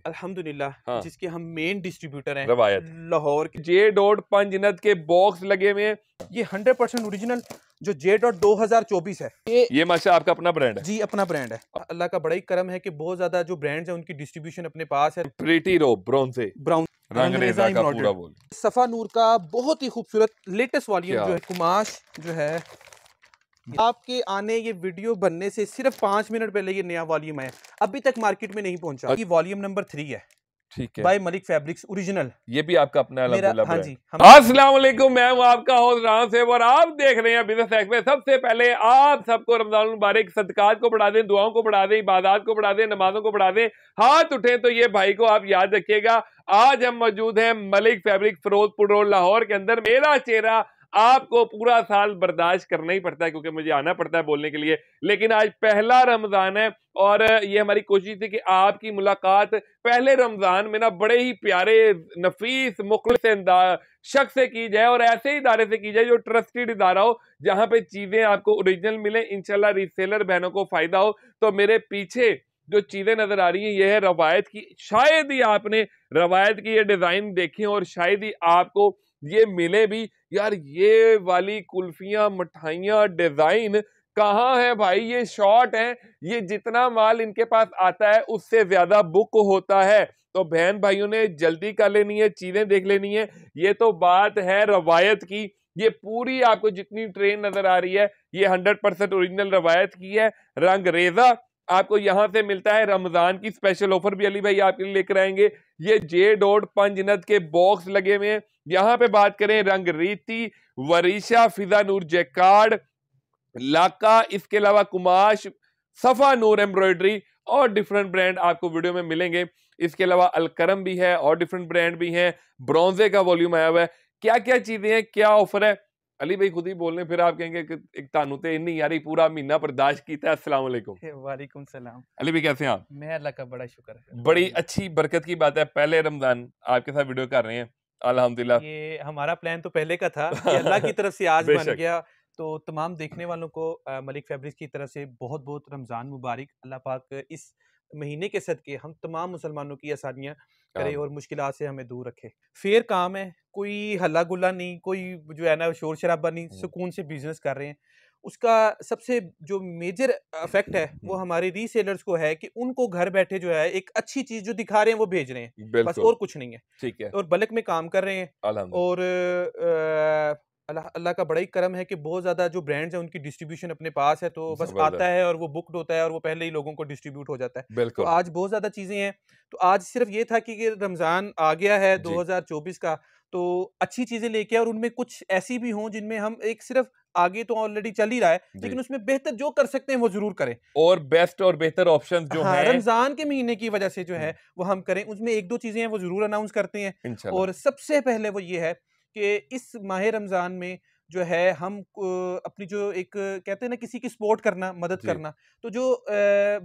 थे अल्हम्दुलिल्लाह हाँ। जिसके हम मेन डिस्ट्रीब्यूटर हैं रवायत लाहौर के जे डॉट पंजनत के बॉक्स लगे हुए हैं ये हंड्रेड परसेंट ओरिजिनल जो जे डॉट दो हजार चौबीस है ये ये माशा आपका अपना ब्रांड है जी अपना ब्रांड है अल्लाह का बड़ा ही करम है कि बहुत ज्यादा जो ब्रांड्स हैं उनकी डिस्ट्रीब्यूशन अपने पास है प्रीटी रो ब्राउन से ब्राउन रंग रेजा का पूरा बोल सफा नूर का बहुत ही खूबसूरत लेटेस्ट वॉल्यूम जो है कुमाश जो है आपके आने ये वीडियो बनने से सिर्फ पांच मिनट पहले ये नया वॉल्यूम है अभी तक मार्केट में नहीं पहुंचा ये वॉल्यूम नंबर थ्री है ठीक है मलिक फैब्रिक्स ओरिजिनल ये भी आपका अपना हाँ अस्सलाम वालेकुम मैं हूं आपका होस्ट राम और आप देख रहे हैं बिजनेस एक्सप्रेस सबसे पहले आप सबको रमजान मुबारक सदकात को बढ़ा दें दुआओं को बढ़ा दें इबादत को बढ़ा दें नमाजों को बढ़ा दें हाथ उठे तो ये भाई को आप याद रखिएगा आज हम मौजूद हैं मलिक फैब्रिक फिरोजपुर रोड लाहौर के अंदर मेरा चेहरा आपको पूरा साल बर्दाश्त करना ही पड़ता है क्योंकि मुझे आना पड़ता है बोलने के लिए लेकिन आज पहला रमज़ान है और ये हमारी कोशिश थी कि आपकी मुलाकात पहले रमज़ान में ना बड़े ही प्यारे नफीस मुखलस शख्स से की जाए और ऐसे इदारे से की जाए जो ट्रस्टेड इदारा हो जहां पे चीज़ें आपको ओरिजिनल मिले इनशाला रिसलर बहनों को फ़ायदा हो तो मेरे पीछे जो चीज़ें नज़र आ रही हैं यह है रवायत की शायद ही आपने रवायत की ये डिज़ाइन देखें और शायद ही आपको ये मिले भी यार ये वाली कुल्फियां मिठाइया डिजाइन कहाँ है भाई ये शॉर्ट है ये जितना माल इनके पास आता है उससे ज्यादा बुक होता है तो बहन भाइयों ने जल्दी कर लेनी है चीजें देख लेनी है ये तो बात है रवायत की ये पूरी आपको जितनी ट्रेन नजर आ रही है ये हंड्रेड परसेंट ओरिजिनल रवायत की है रंग रेजा आपको यहाँ से मिलता है रमज़ान की स्पेशल ऑफर भी अली भाई आपके लिए लेकर आएंगे ये जे डोड पंजनद के बॉक्स लगे हुए हैं यहाँ पे बात करें रीति वरीशा फिजा नूर जैकार्ड लाका इसके अलावा कुमाश सफ़ा नूर एम्ब्रॉयडरी और डिफरेंट ब्रांड आपको वीडियो में मिलेंगे इसके अलावा अलकरम भी है और डिफरेंट ब्रांड भी हैं ब्रॉन्जे का वॉल्यूम आया हुआ है क्या क्या चीज़ें हैं क्या ऑफर है अली भाई खुद ही बोलने फिर आप कहेंगे कि एक तानुते तो इन्नी यार पूरा महीना बर्दाश्त किया अस्सलाम वालेकुम वालेकुम सलाम अली भाई कैसे हैं आप मैं अल्लाह का बड़ा शुक्र है बड़ी अच्छी बरकत की बात है पहले रमजान आपके साथ वीडियो कर रहे हैं अल्हम्दुलिल्लाह ये हमारा प्लान तो पहले का था अल्लाह की तरफ से आज बन गया तो तमाम देखने वालों को मलिक फैब्रिक्स की तरफ से बहुत बहुत रमज़ान मुबारक अल्लाह पाक इस महीने के के हम तमाम मुसलमानों की आसानियाँ करें और मुश्किल से हमें दूर रखे फेयर काम है कोई हल्ला गुल्ला नहीं कोई जो है ना शोर शराबा नहीं सुकून से बिजनेस कर रहे हैं उसका सबसे जो मेजर अफेक्ट है वो हमारे रीसेलर्स को है कि उनको घर बैठे जो है एक अच्छी चीज जो दिखा रहे हैं वो भेज रहे हैं बस और कुछ नहीं है ठीक है और बल्क में काम कर रहे हैं और आ, अल्लाह का बड़ा ही करम है कि बहुत ज़्यादा जो ब्रांड्स हैं उनकी डिस्ट्रीब्यूशन अपने पास है तो बस आता है और वो बुकड होता है और वो पहले ही लोगों को डिस्ट्रीब्यूट हो जाता है तो आज बहुत ज़्यादा चीज़ें हैं तो आज सिर्फ ये था कि रमज़ान आ गया है दो का तो अच्छी चीज़ें लेके और उनमें कुछ ऐसी भी हों जिनमें हम एक सिर्फ आगे तो ऑलरेडी चल ही रहा है लेकिन उसमें बेहतर जो कर सकते हैं वो जरूर करें और बेस्ट और बेहतर ऑप्शन जो हाँ, है रमजान के महीने की वजह से जो है हम्म। वो हम करें उसमें एक दो चीजें हैं वो जरूर अनाउंस करते हैं और सबसे पहले वो ये है कि इस माह रमज़ान में जो है हम अपनी जो एक कहते हैं ना किसी की सपोर्ट करना मदद करना तो जो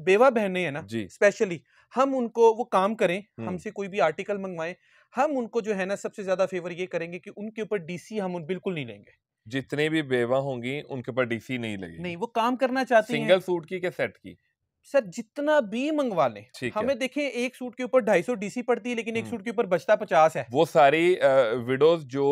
बेवा बहने हैं ना स्पेशली हम उनको वो काम करें हमसे कोई भी आर्टिकल मंगवाएं हम उनको जो है ना सबसे ज़्यादा फेवर ये करेंगे कि उनके ऊपर डीसी हम बिल्कुल नहीं लेंगे जितने भी बेवा होंगी उनके ऊपर डीसी नहीं लगेगी नहीं वो काम करना चाहती सिंगल सूट की के सेट की सर जितना भी मंगवा लें हमें देखे एक सूट के ऊपर ढाई सौ डीसी पड़ती है लेकिन एक सूट के ऊपर बचता पचास है वो सारी विडोज जो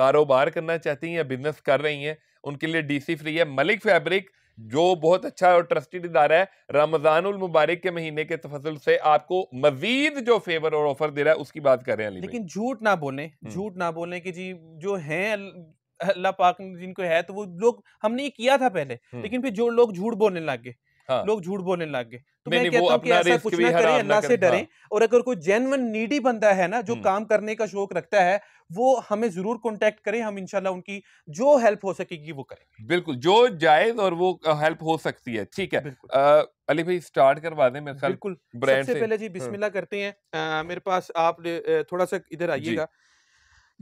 कारोबार करना चाहती हैं या बिजनेस कर रही हैं उनके लिए डीसी फ्री है मलिक फैब्रिक जो बहुत अच्छा और ट्रस्टेड इदारा है रमजान उल मुबारक के महीने के तफसल से आपको मजीद जो फेवर और ऑफर दे रहा है उसकी बात कर रहे हैं लेकिन झूठ ना बोले झूठ ना बोले कि जी जो है अल्लाह पाक जिनको है तो वो लोग हमने ये किया था पहले लेकिन फिर जो लोग झूठ बोलने लग गए हाँ। लोग झूठ बोलने लग गए तो मैं कहता हूँ कि ऐसा कुछ ना करें अल्लाह से हाँ। डरे और अगर कोई जेनवन नीडी बंदा है ना जो हम्म। काम करने का शौक रखता है वो हमें जरूर कॉन्टेक्ट करें हम इंशाल्लाह उनकी जो हेल्प हो सकेगी वो करें बिल्कुल जो जायज और वो हेल्प हो सकती है ठीक है आ, अली भाई स्टार्ट करवा दें मेरे बिल्कुल सबसे पहले जी हाँ। बिस्मिल्लाह करते हैं मेरे पास आप थोड़ा सा इधर आइएगा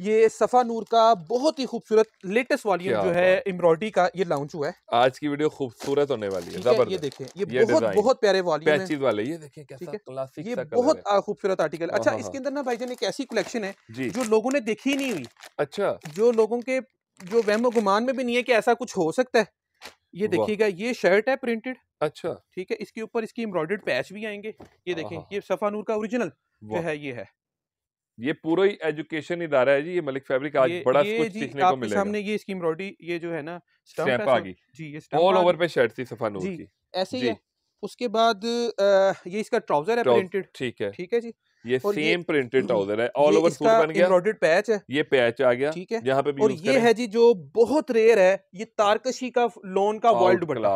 ये सफा नूर का बहुत ही खूबसूरत लेटेस्ट वॉल्यूम जो है एम्ब्रॉयडरी का ये लॉन्च हुआ है आज की वीडियो खूबसूरत होने वाली है जबरदस्त ये देखें ये, ये बहुत बहुत प्यारे वॉल्यूम है वाले ये देखें कैसा क्लासिक ये बहुत खूबसूरत आर्टिकल हाँ, अच्छा हाँ, इसके हाँ। अंदर ना भाईजान एक ऐसी कलेक्शन है जो लोगों ने देखी ही नहीं हुई अच्छा जो लोगों के जो वहमो गुमान में भी नहीं है की ऐसा कुछ हो सकता है ये देखिएगा ये शर्ट है प्रिंटेड अच्छा ठीक है इसके ऊपर इसकी एम्ब्रॉयडर्ड पैच भी आएंगे ये देखें ये सफा नूर का ओरिजिनल जो है ये है ये पूरा ही एजुकेशन इदारा है जी ये मलिक फैब्रिक आज ये, बड़ा ये कुछ सीखने को मिलेगा सामने ये स्कीम रोटी ये जो है ना स्टैंप आ गई जी ये स्टैंप ऑल ओवर पे शर्ट थी सफा नूर की ऐसे ही उसके बाद ये इसका ट्राउजर है प्रिंटेड ठीक है ठीक है जी ये सेम प्रिंटेड ट्राउजर है ऑल ओवर सूट बन गया एम्ब्रॉयडर्ड पैच है ये पैच आ गया ठीक है यहाँ पे भी और ये है जी जो बहुत रेयर है ये तारकशी का लोन का वर्ल्ड बड़ा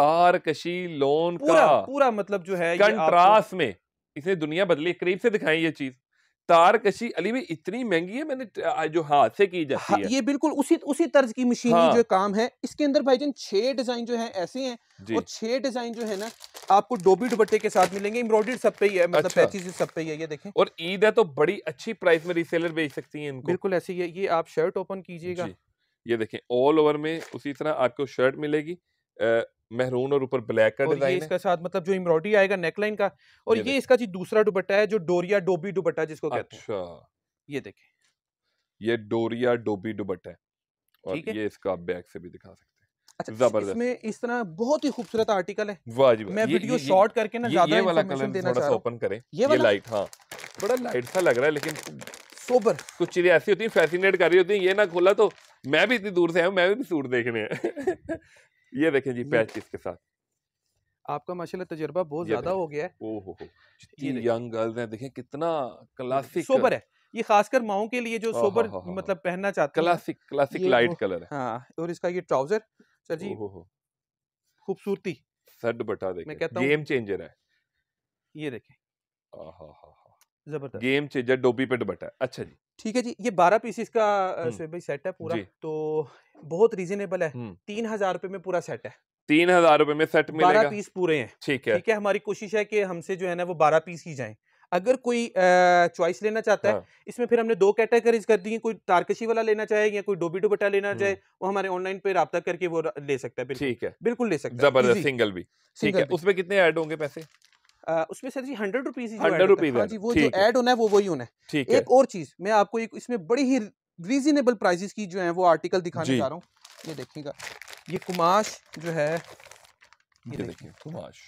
तारकशी लोन का पूरा मतलब जो है कंट्रास्ट में इसने दुनिया बदली करीब से दिखाई ये चीज तार कशी अली भी इतनी महंगी है मैंने जो हाथ से की जाती हाँ, है ये बिल्कुल उसी उसी तर्ज की मशीन हाँ। जो काम है इसके अंदर भाई जान छह डिजाइन जो है ऐसे हैं और छह डिजाइन जो है ना आपको डोबी दुपट्टे के साथ मिलेंगे एम्ब्रॉयडर्ड सब पे ही है मतलब अच्छा। पैचेज सब पे ही है ये देखें और ईद है तो बड़ी अच्छी प्राइस में रीसेलर बेच सकती है बिल्कुल ऐसे ही है ये आप शर्ट ओपन कीजिएगा ये देखें ऑल ओवर में उसी तरह आपको शर्ट मिलेगी मेहरून और ऊपर ब्लैक का डिजाइन है इसका साथ मतलब जो एम्ब्रॉयडरी आएगा नेकलाइन का और ये, ये इसका जी दूसरा दुपट्टा है जो डोरिया डोबी दुपट्टा जिसको कहते हैं अच्छा ये देखें ये डोरिया डोबी दुपट्टा है और ये इसका बैक से भी दिखा सकते हैं अच्छा इसमें इस तरह बहुत ही खूबसूरत आर्टिकल है वाह जी मैं वीडियो शॉर्ट करके ना ज्यादा इंफॉर्मेशन देना चाह रहा हूं ओपन करें ये लाइट हां बड़ा लाइट सा लग रहा है लेकिन सोबर कुछ चीजें ऐसी होती हैं फैसिनेट कर रही होती हैं ये ना खोला तो मैं भी इतनी दूर से आया हूँ मैं भी सूट देखने हैं ये देखें जी पैच इसके साथ आपका माशाल्लाह तजर्बा बहुत ज्यादा हो गया है ओहो जितनी यंग गर्ल्स हैं देखें कितना क्लासिक सोबर है ये खासकर माओ के लिए जो हाँ, हाँ, सोबर हाँ, मतलब पहनना चाहते हैं क्लासिक क्लासिक लाइट कलर है हाँ और इसका ये ट्राउजर सर जी खूबसूरती सड बटा देखें गेम चेंजर है ये देखें जबरदस्त गेम चेंजर डोपी पे दुपट्टा अच्छा जी ठीक है जी ये बारह पीसेस का शोएब भाई सेट है पूरा तो बहुत रीजनेबल है तीन हजार रूपए में पूरा सेट है तीन हजार रूपए में सेट मिलेगा बारह पीस पूरे हैं ठीक है ठीक है हमारी कोशिश है कि हमसे जो है ना वो बारह पीस ही जाए अगर कोई चॉइस लेना चाहता हाँ। है इसमें फिर हमने दो कैटेगरीज कर दी है कोई तारकशी वाला लेना चाहे या कोई डोबी दुपट्टा लेना चाहे वो हमारे ऑनलाइन पे रहा करके वो ले सकता है ठीक है बिल्कुल ले सकता है जबरदस्त सिंगल भी ठीक है उसमें कितने ऐड होंगे पैसे उसमें sir ji hundred rupees hundred rupees हाँ जी वो जो ऐड होना है वो वही होना है एक और चीज मैं आपको एक इसमें बड़ी ही रीजनेबल प्राइजेस की जो है वो आर्टिकल दिखाने जा रहा हूँ ये देखिएगा ये कुमाश जो है ये देखिए कुमाश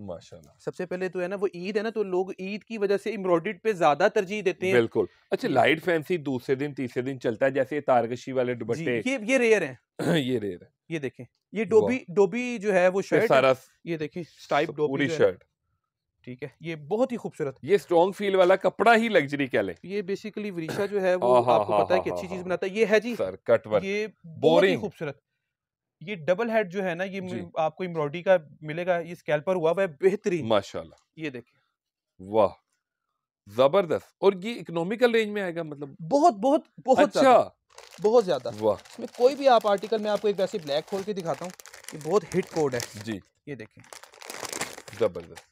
माशाल्लाह सबसे पहले तो है ना वो ईद है ना तो लोग ईद की वजह से एम्ब्रॉयड पे ज्यादा तरजीह देते हैं बिल्कुल अच्छा लाइट फैंसी दूसरे दिन तीसरे दिन चलता है जैसे तारकशी वाले दुपट्टे ये ये रेयर है ये रेयर है ये देखें ये डोबी डोबी जो है वो शर्ट सारा ये देखें स्टाइप डोबी शर्ट ठीक है ये बहुत ही खूबसूरत ये स्ट्रॉन्ग फील वाला कपड़ा ही लग्जरी कह ले ये बेसिकली वरीशा जो है वो आपको पता है कि अच्छी चीज बनाता है ये है जी सर कट वर्क ये बहुत ही खूबसूरत ये डबल हेड जो है ना ये आपको एम्ब्रॉयडरी का मिलेगा ये स्कैल्पर हुआ हुआ है बेहतरीन माशाल्लाह ये देखिए वाह जबरदस्त और ये इकोनॉमिकल रेंज में आएगा मतलब बहुत बहुत बहुत अच्छा बहुत ज्यादा वाह इसमें कोई भी आप आर्टिकल मैं आपको एक वैसे ब्लैक खोल के दिखाता हूँ ये बहुत हिट कोड है जी ये देखें जबरदस्त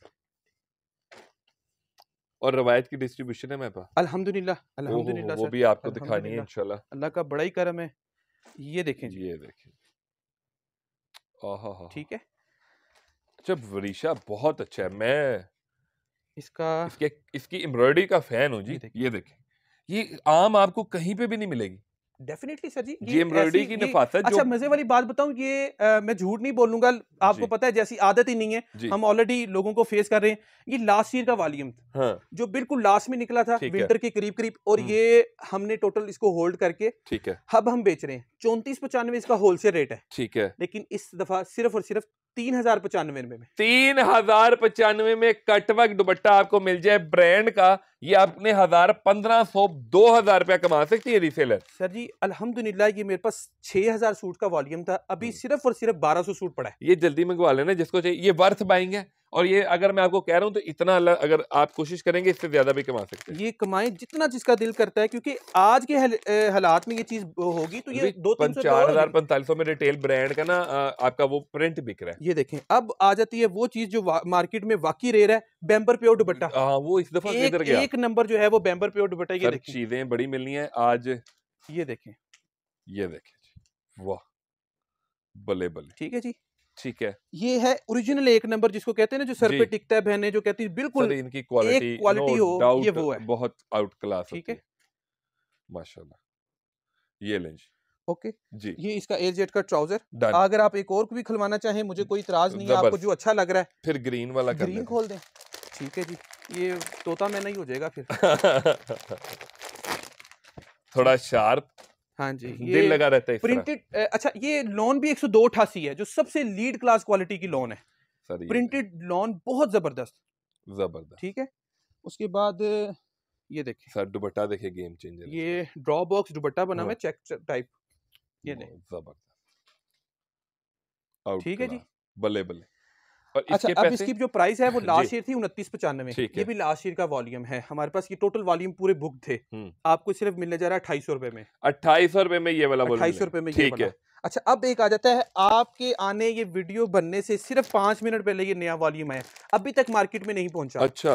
और रवायत की डिस्ट्रीब्यूशन है मेरे पास अल्हम्दुलिल्लाह अल्हम्दुलिल्लाह वो भी आपको दिखानी है इंशाल्लाह अल्लाह का बड़ा ही करम है ये देखें जी ये देखें ठीक है जब वरीशा बहुत अच्छा है मैं इसका इसके इसकी एम्ब्रॉयडरी का फैन हूँ जी ये देखें ये आम आपको कहीं पे भी नहीं मिलेगी डेफिनेटली सर जी ये एम्ब्रॉयडरी की नफासत अच्छा मजे वाली बात बताऊं ये आ, मैं झूठ नहीं बोलूंगा आपको पता है जैसी आदत ही नहीं है हम ऑलरेडी लोगों को फेस कर रहे हैं ये लास्ट ईयर का वॉल्यूम था हाँ। जो बिल्कुल लास्ट में निकला था विंटर के करीब करीब और हम्म। ये हमने टोटल इसको होल्ड करके ठीक है अब हम बेच रहे हैं चौंतीस पचानवे इसका होलसेल रेट है ठीक है लेकिन इस दफा सिर्फ और सिर्फ तीन हजार पचानवे में तीन हजार पचानवे में कटवक दुपट्टा आपको मिल जाए ब्रांड का ये अपने हजार पंद्रह सौ दो हजार रुपया कमा सकती है रीसेलर सर जी अल्हम्दुलिल्लाह ये मेरे पास छह हजार सूट का वॉल्यूम था अभी हम्म। सिर्फ और सिर्फ बारह सौ सूट पड़ा है ये जल्दी मंगवा लेना जिसको चाहिए ये वर्थ बाइंग है और ये अगर मैं आपको कह रहा हूँ तो इतना अगर आप कोशिश करेंगे इससे ज्यादा भी कमा सकते हैं ये कमाए जितना जिसका दिल करता है क्योंकि आज के हालात में ये चीज होगी तो ये दो तीन चार हजार पैंतालीस सौ में रिटेल ब्रांड का ना आपका वो प्रिंट बिक रहा है ये देखें अब आ जाती है वो चीज जो मार्केट में वाकई रेयर है बैम्बर प्योर दुपट्टा हाँ वो इस दफा एक, गया। एक नंबर जो है वो बैम्बर प्योर दुपट्टा ये चीजें बड़ी मिलनी है आज ये देखें ये देखें वाह भले भले ठीक है जी ठीक है ये है ओरिजिनल एक नंबर जिसको कहते हैं ना जो सर पे टिकता है बहने जो कहती है बिल्कुल इनकी क्वालिटी क्वालिटी हो ये वो है बहुत आउट क्लास ठीक है माशाल्लाह ये लें जी ओके जी ये इसका एयर जेट का ट्राउजर अगर आप एक और भी खुलवाना चाहें मुझे कोई इतराज नहीं है आपको जो अच्छा लग रहा है फिर ग्रीन वाला ग्रीन खोल दें ठीक है जी ये तोता में नहीं हो जाएगा फिर थोड़ा शार्प हाँ जी ये लगा रहता है प्रिंटेड अच्छा ये लोन भी एक सौ दो अठासी है जो सबसे लीड क्लास क्वालिटी की लोन है प्रिंटेड लोन तो बहुत जबरदस्त जबरदस्त ठीक है उसके बाद ये देखिए सर दुपट्टा देखिए गेम चेंजर ये ड्रॉ बॉक्स दुपट्टा बना हाँ। हुआ चेक टाइप ये जबरदस्त ठीक है जी बल्ले बल्ले और अच्छा, इसके अच्छा अब इसकी जो प्राइस है वो लास्ट ईयर थी उनतीस पचानवे ये भी लास्ट ईयर का वॉल्यूम है हमारे पास ये टोटल वॉल्यूम पूरे बुक थे आपको सिर्फ मिलने जा रहा है अट्ठाईस रुपए में अट्ठाईस रुपए में ये वाला अट्ठाईस रुपए में ठीक है अच्छा अब एक आ जाता है आपके आने ये वीडियो बनने से सिर्फ पांच मिनट पहले ये नया वॉल्यूम है अभी तक मार्केट में नहीं पहुंचा अच्छा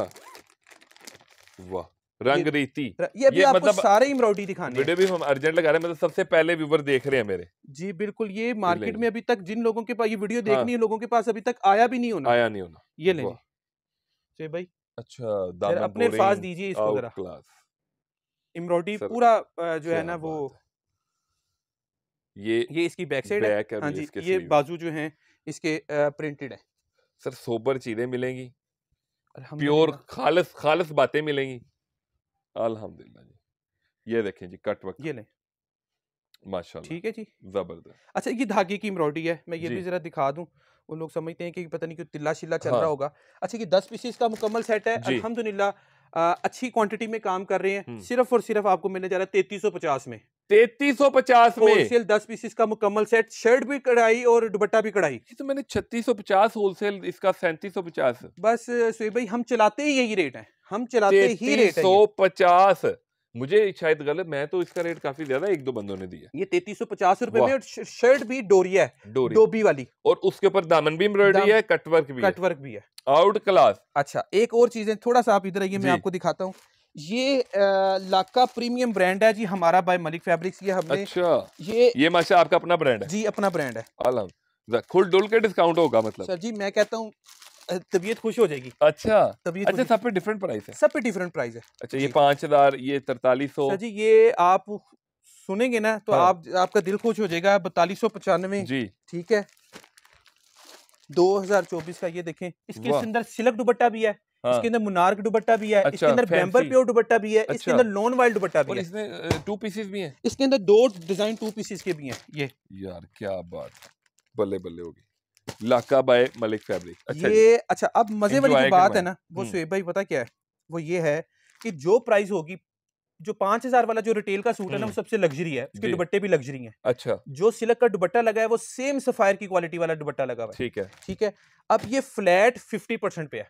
वाह रंग रीति ये अभी ये आपको मतलब सारे इमराउटी दिखाने वीडियो भी हम अर्जेंट लगा रहे हैं मतलब सबसे पहले व्यूवर देख रहे हैं मेरे जी बिल्कुल ये मार्केट में अभी तक जिन लोगों के पास ये वीडियो देखनी हाँ। है लोगों के पास अभी तक आया भी नहीं होना आया नहीं होना ये ले जी भाई अच्छा अपने पास दीजिए इसको जरा क्लास इमराउटी पूरा जो है ना वो ये ये इसकी बैक साइड है हाँ जी ये बाजू जो है इसके प्रिंटेड है सर सोबर चीजें मिलेंगी प्योर खालस खालस बातें मिलेंगी अल्हम्दुलिल्लाह जी ये देखें जी कट वक्त ये लें माशाल्लाह ठीक है जी जबरदस्त अच्छा ये धागे की एम्ब्रॉयडरी है मैं ये भी जरा दिखा दूं वो लोग समझते हैं कि पता नहीं क्यों तिल्ला शिल्ला चल हाँ। रहा होगा अच्छा ये दस पीसीस का मुकम्मल सेट है अलहमदुल्ला अच्छी क्वांटिटी में काम कर रहे हैं सिर्फ और सिर्फ आपको मिलने जा रहा है तैतीस सौ पचास में तैतीस सौ पचास होलसेल दस पीसेस का मुकम्मल सेट शर्ट भी कढ़ाई और दुपट्टा भी कढ़ाई तो मैंने छत्तीस सौ पचास होलसेल इसका सैंतीस सौ पचास बस सुहेब भाई हम चलाते ही यही रेट है हम चलाते ही रेट सौ पचास मुझे शायद गलत मैं तो इसका रेट काफी ज्यादा एक दो बंदों ने दिया ये तैतीस सौ पचास रुपए में शर्ट भी डोरी है डोरी डोबी वाली और उसके ऊपर दामन भी एम्ब्रॉयडरी है कटवर्क भी कटवर्क भी है आउट क्लास अच्छा एक और चीज है थोड़ा सा आप इधर आइए मैं आपको दिखाता हूँ ये लाका प्रीमियम ब्रांड है जी हमारा बाय मलिक फैब्रिक्स ये हमने अच्छा ये ये माशा आपका अपना ब्रांड है जी अपना ब्रांड है खुल डुल के डिस्काउंट होगा मतलब सर जी मैं कहता हूँ तबीयत खुश हो जाएगी अच्छा तबीयत अच्छा सब पे डिफरेंट प्राइस है सब पे डिफरेंट प्राइस है अच्छा ये पाँच हजार ये तरतालीस सौ जी ये आप सुनेंगे ना तो हाँ। आप आपका दिल खुश हो जाएगा बतालीस सौ पचानवे जी ठीक है 2024 का ये देखें इसके अंदर सिलक दुपट्टा भी है हाँ। इसके अंदर मुनार्क दुपट्टा भी है अच्छा, इसके अंदर बैम्बर प्योर दुपट्टा भी है अच्छा, इसके अंदर लोन वाइल दुपट्टा भी है इसमें टू पीसेस भी हैं इसके अंदर दो डिजाइन टू पीसेस के भी हैं ये यार क्या बात बल्ले बल्ले होगी लाका बाय मलिक फैब्रिक अच्छा ये अच्छा अब मजे वाली जो बात है ना वो सुहेब भाई पता क्या है वो ये है कि जो प्राइस होगी जो पांच हजार वाला जो रिटेल का सूट है ना वो सबसे लग्जरी है उसके दुपट्टे भी लग्जरी है अच्छा जो सिलक का दुपट्टा लगा है वो सेम सफायर की क्वालिटी वाला दुपट्टा लगा हुआ है ठीक है ठीक है अब ये फ्लैट फिफ्टी परसेंट पे है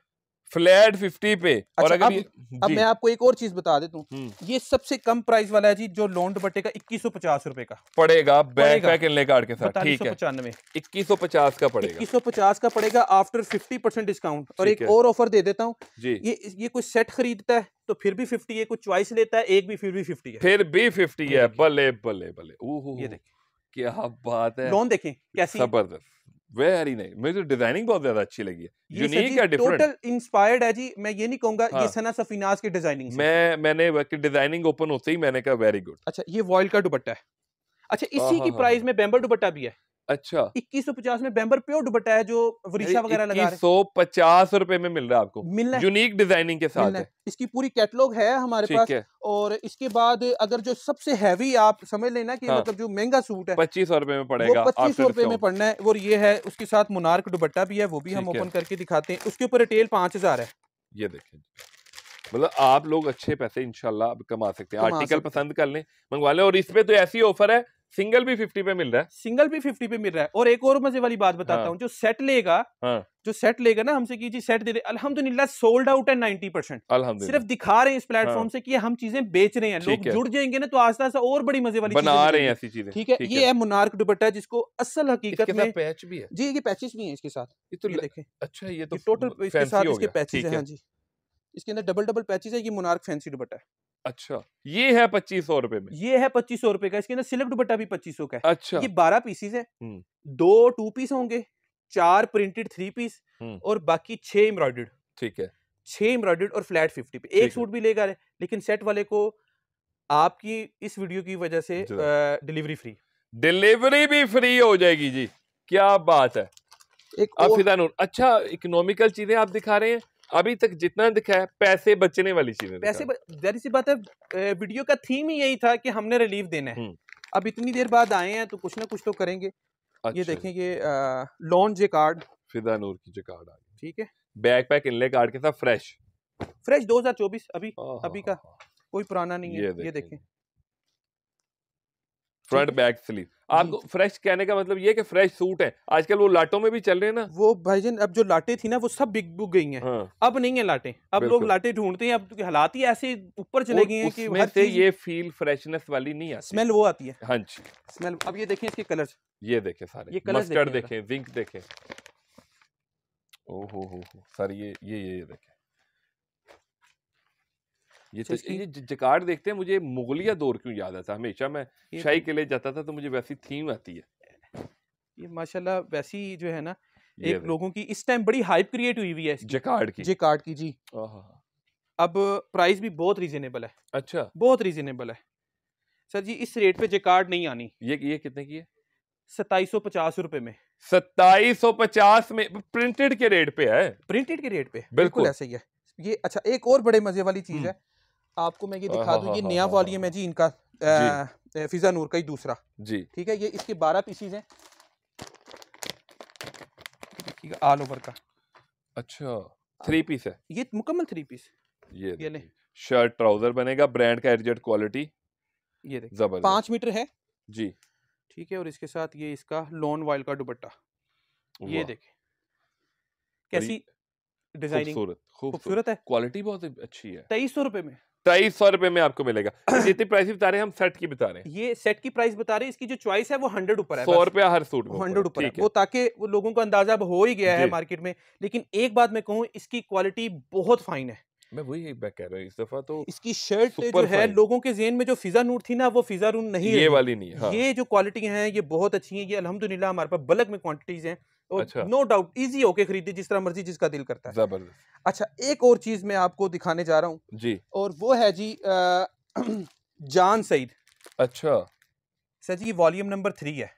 फ्लैट फिफ्टी पे अच्छा, और अगर अब, अब मैं आपको एक और चीज बता देता हूँ हम्म। ये सबसे कम प्राइस वाला है जी जो लोन दुपट्टे का इक्कीस सौ पचास रूपए का पड़ेगा बैक पैक इनले कार्ड के साथ ठीक है पचानवे इक्कीस सौ पचास का पड़ेगा इक्कीस सौ पचास का पड़ेगा आफ्टर फिफ्टी परसेंट डिस्काउंट और एक और ऑफर दे देता हूँ ये ये कोई सेट खरीदता है तो फिर भी फिफ्टी है कुछ च्वाइस लेता है एक भी फिर भी फिफ्टी है फिर भी फिफ्टी है भले भले भले ये देखिए क्या बात है लोन देखें कैसी जबरदस्त वेरी मुझे डिजाइनिंग तो बहुत ज्यादा अच्छी लगी है यूनिक डिफरेंट टोटल इंस्पायर्ड है जी मैं ये नहीं कहूंगा हाँ। ये सना सफीनाज की डिजाइनिंग से मैं मैंने डिजाइनिंग ओपन होते ही मैंने कहा वेरी गुड अच्छा ये वॉयल का दुपट्टा है अच्छा इसी हाँ, हाँ, की प्राइस हाँ, में बेम्बर दुपट्टा भी है अच्छा इक्कीस सौ पचास में बैम्बर प्योर दुपट्टा है जो वरीशा वगैरह लगा सौ पचास रुपए में मिल रहा है आपको मिलना यूनिक डिजाइनिंग के साथ है। इसकी पूरी कैटलॉग है हमारे पास है। और इसके बाद अगर जो सबसे हैवी आप समझ लेना कि हाँ। मतलब जो महंगा सूट है पच्चीस सौ रुपए में पड़ेगा पच्चीस सौ रुपए में पड़ना है और ये है उसके साथ मुनार्क दुपट्टा भी है वो भी हम ओपन करके दिखाते हैं उसके ऊपर रिटेल पांच हजार है ये देखें मतलब आप लोग अच्छे पैसे इनशाला कमा सकते हैं आर्टिकल पसंद कर लें मंगवा लें और इस पे तो ऐसी ऑफर है सिंगल भी फिफ्टी पे मिल रहा है सिंगल भी फिफ्टी पे मिल रहा है और एक और मजे वाली बात बताता हाँ। हूँ जो सेट लेगा हाँ। जो सेट लेगा ना हमसे कीजिए सेट दे दे अलहमदुल्ला सोल्ड आउट है नाइनटी परसेंट सिर्फ दिखा रहे हैं इस प्लेटफॉर्म हाँ। से कि हम चीजें बेच रहे हैं लोग जुड़ जाएंगे ना तो आस्ता आस्ता और बड़ी मजे वाली बना रहे हैं ऐसी ठीक है ये है मुनार्क दुपट्टा जिसको असल हकीकत में पैच भी है जी ये पैचेस भी है इसके साथ तो देखे अच्छा ये तो टोटल इसके साथ इसके पैचेस है हाँ जी इसके अंदर डबल डबल पैचेस है ये मुनार्क फैंसी दुपट्टा है अच्छा ये है पच्चीस सौ रुपए में ये है पच्चीस सौ रुपए का इसके अंदर सिल्क दुपट्टा भी पच्चीस सौ का है अच्छा ये बारह पीसेस है दो टू पीस होंगे चार प्रिंटेड थ्री पीस और बाकी छह एम्ब्रॉयडेड ठीक है छह एम्ब्रॉयडेड और फ्लैट फिफ्टी पे एक सूट भी लेगा लेकिन सेट वाले को आपकी इस वीडियो की वजह से डिलीवरी फ्री डिलीवरी भी फ्री हो जाएगी जी क्या बात है एक और... अच्छा इकोनॉमिकल चीजें आप दिखा रहे हैं अभी तक जितना दिखा है पैसे बचने वाली चीजें पैसे जहरी सी बात है वीडियो का थीम ही यही था कि हमने रिलीफ देना है अब इतनी देर बाद आए हैं तो कुछ ना कुछ तो करेंगे अच्छा। ये देखेंगे लोन जे कार्ड फिदा नूर की जे कार्ड आ ठीक है बैक पैक इनले कार्ड के साथ फ्रेश फ्रेश 2024 अभी अभी का कोई पुराना नहीं है ये देखें फ्रंट बैक स्लीव आपको फ्रेश कहने का मतलब ये कि फ्रेश सूट है आजकल वो लाटों में भी चल रहे हैं ना वो भाई जन अब जो लाटे थी ना वो सब बिक बुक गई हैं हाँ। अब नहीं है लाटे अब लोग लाटे ढूंढते हैं अब तो हालात ही ऐसे ऊपर चले गए हैं कि हर से ये फील फ्रेशनेस वाली नहीं आती स्मेल वो आती है हाँ जी स्मेल अब ये देखें इसके कलर ये देखें सारे ये कलर देखें जिंक देखें ओहो हो सर ये ये ये देखें ये तो ये जकार्ड देखते हैं मुझे मुगलिया दौर क्यों याद आता हमेशा मैं शाही तो किले जाता था तो मुझे वैसी थीम आती है ये माशाल्लाह वैसी जो है ना एक लोगों की इस टाइम बड़ी हाइप क्रिएट हुई हुई है जकार्ड की जकार्ड की जी हाँ, हाँ, हाँ। अब प्राइस भी बहुत रीजनेबल है अच्छा बहुत रीजनेबल है सर जी इस रेट पे जकार्ड नहीं आनी ये ये कितने की है सताईस सौ पचास रुपए में सताईस सौ पचास में प्रिंटेड के रेट पे है प्रिंटेड के रेट पे बिल्कुल ऐसे ही है ये अच्छा एक और बड़े मजे वाली चीज है आपको मैं ये दिखा हाँ, दूँ हाँ, ये हाँ, नया वॉल्यूम है जी इनका फिजा नूर का ही दूसरा जी ठीक है ये इसके बारह पीसीज हैं ऑल ओवर का अच्छा थ्री पीस है ये मुकम्मल थ्री पीस ये ये शर्ट ट्राउजर बनेगा ब्रांड का एडजेट क्वालिटी ये देखिए पाँच मीटर है जी ठीक है और इसके साथ ये इसका लॉन वाइल का दुपट्टा ये देखे कैसी डिजाइनिंग खूबसूरत है क्वालिटी बहुत अच्छी है तेईस सौ रुपए में तेईस सौ रुपए में आपको मिलेगा जितनी प्राइस बता रहे हैं हम सेट की बता रहे हैं ये सेट की प्राइस बता रहे हैं इसकी जो चॉइस है वो हंड्रेड ऊपर है सौ रुपया हर सूट हंड्रेड ऊपर वो ताकि वो लोगों को अंदाजा अब हो ही गया है मार्केट में लेकिन एक बात मैं कहूँ इसकी क्वालिटी बहुत फाइन है मैं वही मैं कह रहा हूँ इस दफा तो इसकी शर्ट जो है लोगों के जेन में जो फिजा नूर थी ना वो फिजा नूर नहीं ये वाली नहीं हाँ। ये जो क्वालिटी है ये बहुत अच्छी है ये अलहमदुल्ला हमारे पास बल्क में क्वांटिटीज हैं तो अच्छा। नो डाउट इजी होके खरीदे जिस तरह मर्जी जिसका दिल करता है जबरदस्त अच्छा एक और चीज मैं आपको दिखाने जा रहा हूँ जी और वो है जी जान सईद अच्छा sir ji volume number three है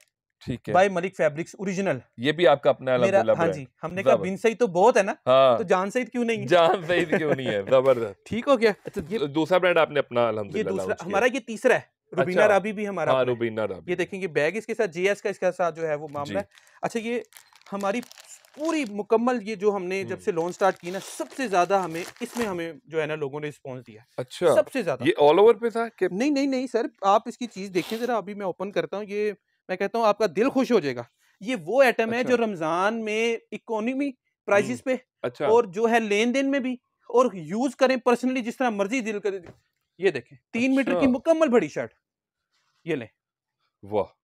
ठीक है बाय मलिक फैब्रिक्स ओरिजिनल ये भी आपका अपना मेरा हाँ जी हमने कहा बिन सईद तो बहुत है ना हाँ। तो जान सईद क्यों नहीं जान सईद क्यों नहीं है जबरदस्त ठीक हो गया अच्छा ये दूसरा ब्रांड आपने अपना ये दूसरा हमारा ये तीसरा है अच्छा। रुबीना अच्छा, राबी भी हमारा हाँ, रुबीना राबी ये देखेंगे बैग इसके साथ जीएस का इसके साथ जो है वो मामला है अच्छा ये हमारी पूरी मुकम्मल ये जो हमने जब हम्म। से लॉन्च स्टार्ट की ना सबसे ज्यादा हमें इसमें हमें जो है ना लोगों ने रिस्पॉन्स दिया अच्छा सबसे ज्यादा ये ऑल ओवर पे था कि नहीं नहीं नहीं सर आप इसकी चीज देखें जरा अभी मैं ओपन करता हूँ ये मैं कहता हूँ आपका दिल खुश हो जाएगा ये वो आइटम अच्छा। है जो रमजान में इकोनॉमी हम्म, प्राइसिस पे अच्छा और जो है लेन देन में भी और यूज करें पर्सनली जिस तरह मर्जी दिल करे ये देखें तीन अच्छा। मीटर की मुकम्मल बड़ी शर्ट ये लें वाह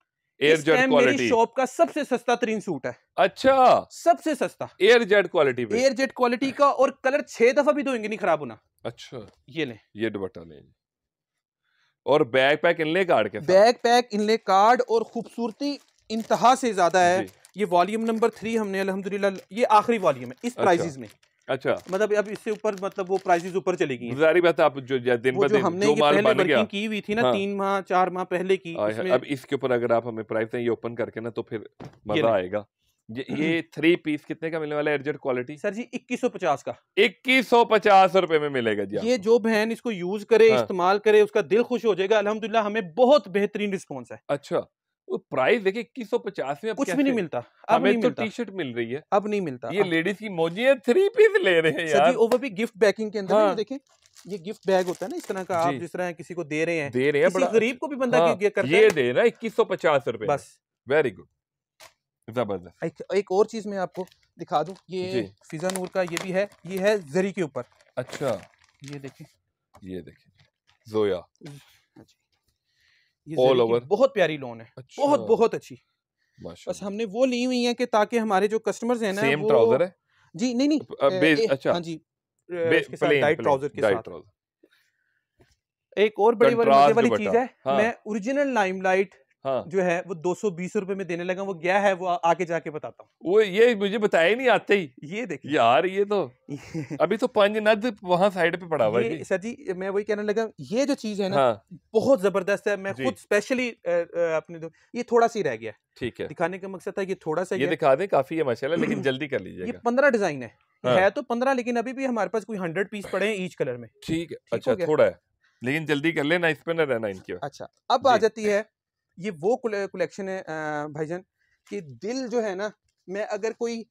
एयर जेट क्वालिटी शॉप का सबसे सस्ता तरीन सूट है अच्छा सबसे सस्ता air jet quality air jet quality का और कलर छह दफा भी धोएंगे नहीं खराब होना अच्छा ये ले ये दुपट्टा ले और बैग पैक इनले कार्ड के बैग पैक इनले कार्ड और खूबसूरती इंतहा से ज्यादा है ये वॉल्यूम नंबर थ्री हमने अलहमदुल्ला ये आखिरी वॉल्यूम है इस अच्छा। प्राइजेज में अच्छा मतलब अब इससे ऊपर मतलब वो प्राइसेस ऊपर चली गई जारी बात आप जो दिन ब दिन हमने जो माल पहले वर्किंग की हुई थी ना हाँ। तीन माह चार माह पहले की इसमें... अब इसके ऊपर अगर आप हमें प्राइस ये ओपन करके ना तो फिर मजा आएगा ये, ये थ्री पीस कितने का मिलने वाला है एडजट क्वालिटी सर जी इक्कीस सौ पचास का इक्कीस सौ पचास रुपए में मिलेगा जी ये जो बहन इसको यूज करे हाँ। इस्तेमाल करे उसका दिल खुश हो जाएगा अल्हम्दुलिल्लाह हमें बहुत बेहतरीन रिस्पांस है अच्छा प्राइस देखिए इक्कीस सौ पचास में कुछ भी नहीं मिलता अब हमें नहीं तो टी शर्ट मिल रही है अब नहीं मिलता ये लेडीज की मोजी है थ्री पीस ले रहे हैं यार वो भी गिफ्ट बैकिंग के अंदर हाँ। देखिए ये गिफ्ट बैग होता है ना इस तरह का आप जिस तरह किसी को दे रहे हैं दे रहे हैं बड़ा गरीब को भी बंदा हाँ, करता ये दे रहा है इक्कीस सौ पचास रुपए बस वेरी गुड जबरदस्त एक, एक और चीज मैं आपको दिखा दू ये फिजा नूर का ये भी है ये है जरी के ऊपर अच्छा ये देखिए ये देखिए जोया ऑल ओवर बहुत प्यारी लोन है अच्छा। बहुत बहुत अच्छी बस हमने वो ली हुई है कि ताकि हमारे जो कस्टमर्स हैं ना सेम ट्राउजर है जी नहीं नहीं बेस अच्छा हां जी डाइट ट्राउजर के साथ एक और बड़ी वाली चीज है हाँ। मैं ओरिजिनल लाइमलाइट हाँ जो है वो दो सौ बीस रुपए में देने लगा वो गया है वो आगे जाके बताता हूँ वो ये मुझे बताया ही नहीं आते ही ये देखिए यार ये तो अभी तो पंज नद वहाँ साइड पे पड़ा हुआ है सर जी मैं वही कहने लगा ये जो चीज है ना हाँ। बहुत जबरदस्त है मैं खुद स्पेशली अपने ये थोड़ा सी रह गया ठीक है दिखाने का मकसद था ये थोड़ा सा ये दिखा दे काफी है माशाला लेकिन जल्दी कर लीजिए ये पंद्रह डिजाइन है हाँ। है तो पंद्रह लेकिन अभी भी हमारे पास कोई हंड्रेड पीस पड़े हैं ईच कलर में ठीक है अच्छा थोड़ा है लेकिन जल्दी कर लेना इस पे ना रहना इनके अच्छा अब आ जाती है ये वो कलेक्शन है भाईजान कि दिल जो है ना मैं अगर कोई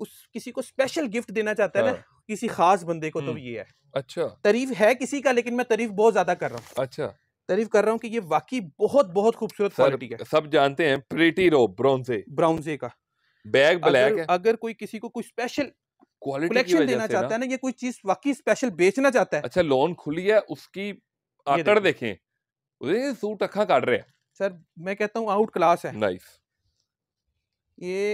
उस किसी को स्पेशल गिफ्ट देना चाहता है ना हाँ। किसी खास बंदे को तो हम्म। ये है अच्छा तारीफ है किसी का लेकिन मैं तारीफ बहुत ज्यादा कर रहा हूँ अच्छा तारीफ कर रहा हूँ कि ये वाकई बहुत बहुत खूबसूरत क्वालिटी है सब जानते हैं प्रीटी रो ब्राउनजे ब्राउनजे का बैग ब्लैक है अगर कोई किसी को कोई स्पेशल कलेक्शन देना चाहता है ना ये कोई चीज वाकई स्पेशल बेचना चाहता है अच्छा लोन खुली है उसकी आकड़ देखें सूट अखा काट रहे हैं सर मैं कहता हूँ आउट क्लास है नाइस ये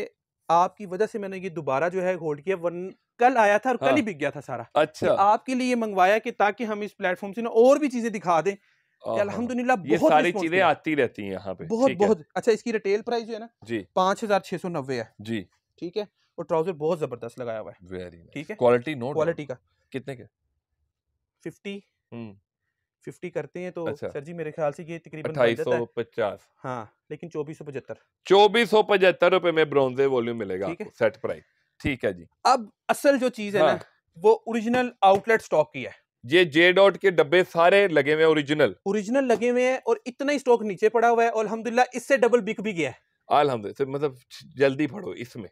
आपकी वजह से मैंने ये दोबारा जो है होल्ड किया वन कल आया था और हाँ। कल ही हाँ। बिक गया था सारा अच्छा तो आपके लिए ये मंगवाया कि ताकि हम इस प्लेटफॉर्म से ना और भी चीजें दिखा दें अलहमदुल्ला बहुत सारी चीजें आती रहती हैं यहाँ पे बहुत बहुत अच्छा इसकी रिटेल प्राइस जो है ना जी पांच हजार छह सौ नब्बे है जी ठीक है और ट्राउजर बहुत जबरदस्त लगाया हुआ है वेरी ठीक है क्वालिटी नो क्वालिटी का कितने के फिफ्टी हम्म। फिफ्टी करते हैं तो अच्छा। सर जी मेरे ख्याल से ये तकरीबन अठाई सौ पचास हाँ लेकिन चौबीस सौ पचहत्तर चौबीस सौ पचहत्तर रुपए में ब्रॉन्जे वॉल्यूम मिलेगा सेट प्राइस ठीक है जी अब असल जो चीज है ना हाँ। वो ओरिजिनल आउटलेट स्टॉक की है ये जे डॉट के डब्बे सारे लगे हुए हैं ओरिजिनल ओरिजिनल लगे हुए हैं और इतना ही स्टॉक नीचे पड़ा हुआ है और अलहमदिल्ला इससे डबल बिक भी गया है अलहमदिल्ला मतलब जल्दी पढ़ो इसमें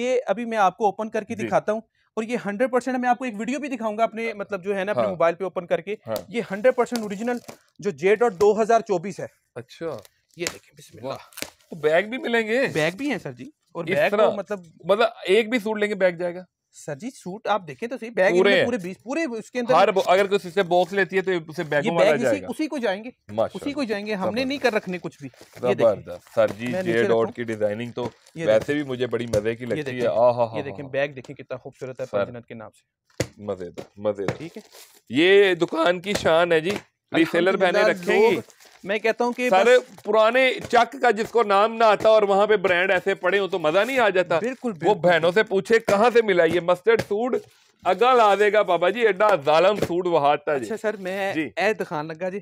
ये अभी मैं आपको ओपन करके दिखाता हूँ और ये हंड्रेड परसेंट मैं आपको एक वीडियो भी दिखाऊंगा अपने हाँ। मतलब जो है ना अपने हाँ, मोबाइल पे ओपन करके हाँ, ये हंड्रेड परसेंट ओरिजिनल जो जे डॉट दो हजार चौबीस है अच्छा ये देखिए बिस्मिल्लाह तो बैग भी मिलेंगे बैग भी है सर जी और बैग मतलब मतलब एक भी सूट लेंगे बैग जाएगा सर जी सूट आप देखें तो सही बैग पूरे पूरे बीस पूरे उसके अंदर हर अगर कोई बॉक्स लेती है तो उसे बैग बैग उसी को जाएंगे उसी को जाएंगे हमने नहीं कर रखने कुछ भी जबरदस्त सर जी जे डॉट की डिजाइनिंग तो वैसे भी मुझे बड़ी मजे की लगती है ये देखें बैग देखें कितना खूबसूरत है पंजनत के नाम से मजेदार मजेदार ठीक है ये दुकान की शान है जी रिसेलर बहने रखेंगी मैं कहता हूँ कि सारे पुराने चक का जिसको नाम ना आता और वहां पे ब्रांड ऐसे पड़े हो तो मजा नहीं आ जाता बिल्कुल, बिल्कुल वो बहनों से पूछे कहाँ से मिला ये मस्टर्ड सूट अगा ला देगा बाबा जी एडा जालम सूट वहा अच्छा सर मैं ए दिखान लगा जी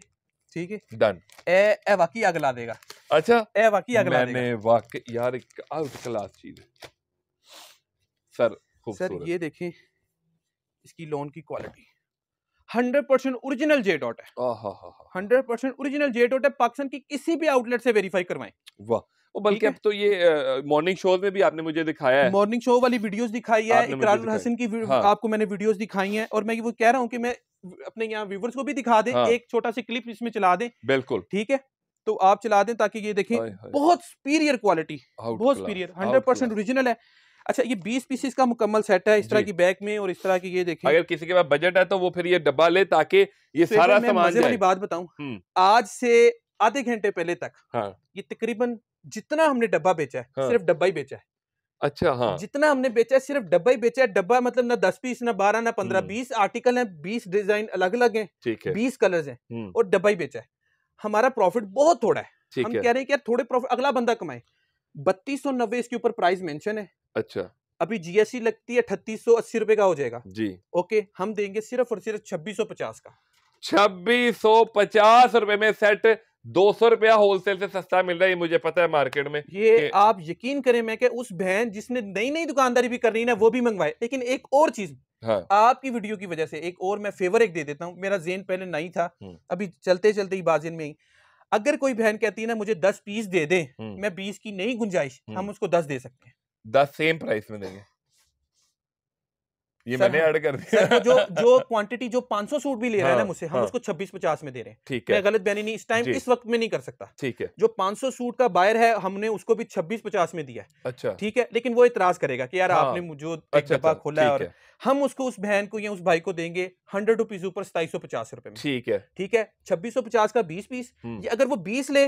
ठीक है डन ए ए वाकई अग ला देगा अच्छा ए वाकई अग ला देगा मैंने वाकई यार आउट क्लास चीज सर सर ये देखें इसकी लोन की quality hundred percent original J dot है hundred percent original J dot है पाकिस्तान की किसी भी आउटलेट से वेरीफाई करवाए वाह बल्कि अब तो ये मॉर्निंग शो में भी आपने मुझे दिखाया है मॉर्निंग शो वाली वीडियोस दिखाई है इकरार हसन की हाँ। आपको मैंने वीडियोस दिखाई हैं और मैं वो कह रहा हूँ कि मैं अपने यहाँ व्यूवर्स को भी दिखा दे हाँ। एक छोटा सा क्लिप इसमें चला दे बिल्कुल ठीक है तो आप चला दें ताकि ये देखें बहुत सुपीरियर क्वालिटी बहुत सुपीरियर हंड्रेड परसेंट ओरिजिनल है अच्छा ये बीस पीसेस का मुकम्मल सेट है इस तरह की बैग में और इस तरह की ये देखिए अगर किसी के पास बजट है तो वो फिर ये डब्बा ले ताकि ये सारा सामान वाली बात बताऊ हम्म। आज से आधे घंटे पहले तक हाँ। ये तकरीबन जितना हमने डब्बा बेचा है हाँ। सिर्फ डब्बा ही बेचा है अच्छा हाँ जितना हमने बेचा है सिर्फ डब्बा ही बेचा है डब्बा मतलब ना दस पीस ना बारह ना पंद्रह हम्म। बीस आर्टिकल हैं बीस डिजाइन अलग अलग हैं ठीक है बीस कलर्स हैं हम्म। और डब्बा ही बेचा है हमारा प्रॉफिट बहुत थोड़ा है हम कह रहे हैं कि यार थोड़े प्रॉफिट अगला बंदा कमाए बत्तीस सौ नब्बे इसके ऊपर प्राइस मेंशन है अच्छा अभी जीएसटी लगती है अठतीस सौ अस्सी रुपए का हो जाएगा जी ओके हम देंगे सिर्फ और सिर्फ छब्बीस सौ पचास का छब्बीस सौ पचास रुपए में सेट दो सौ रुपया होलसेल से सस्ता मिल रहा है ये मुझे पता है मार्केट में ये आप यकीन करें मैं कि उस बहन जिसने नई नई दुकानदारी भी करनी ना वो भी मंगवाए लेकिन एक और चीज हाँ। आपकी वीडियो की वजह से एक और मैं फेवर एक दे देता हूँ मेरा जेन पहले नहीं था हम्म। अभी चलते चलते ही बाजेन में ही अगर कोई बहन कहती है ना मुझे दस पीस दे दे हम्म। मैं बीस की नई गुंजाइश हम्म। हम उसको दस दे सकते हैं दस सेम प्राइस में देंगे ये सर, मैंने ऐड हाँ। कर दिया सर, जो जो क्वांटिटी जो 500 सूट भी ले हाँ, रहे हैं ना हाँ, मुझसे हम हाँ, उसको 2650 में दे रहे हैं ठीक है मैं गलत बयानी नहीं इस टाइम इस वक्त में नहीं कर सकता ठीक है जो 500 सूट का बायर है हमने उसको भी 2650 में दिया है अच्छा ठीक है लेकिन वो इतराज करेगा कि यार हाँ, आपने जो अच्छा, एक डब्बा अच्छा, खोला है और हम उसको उस बहन को या उस भाई को देंगे हंड्रेड रुपीज ऊपर सताइसो पचास रुपए में ठीक है ठीक है छब्बीस सौ पचास का बीस पीस हम्म। अगर वो बीस ले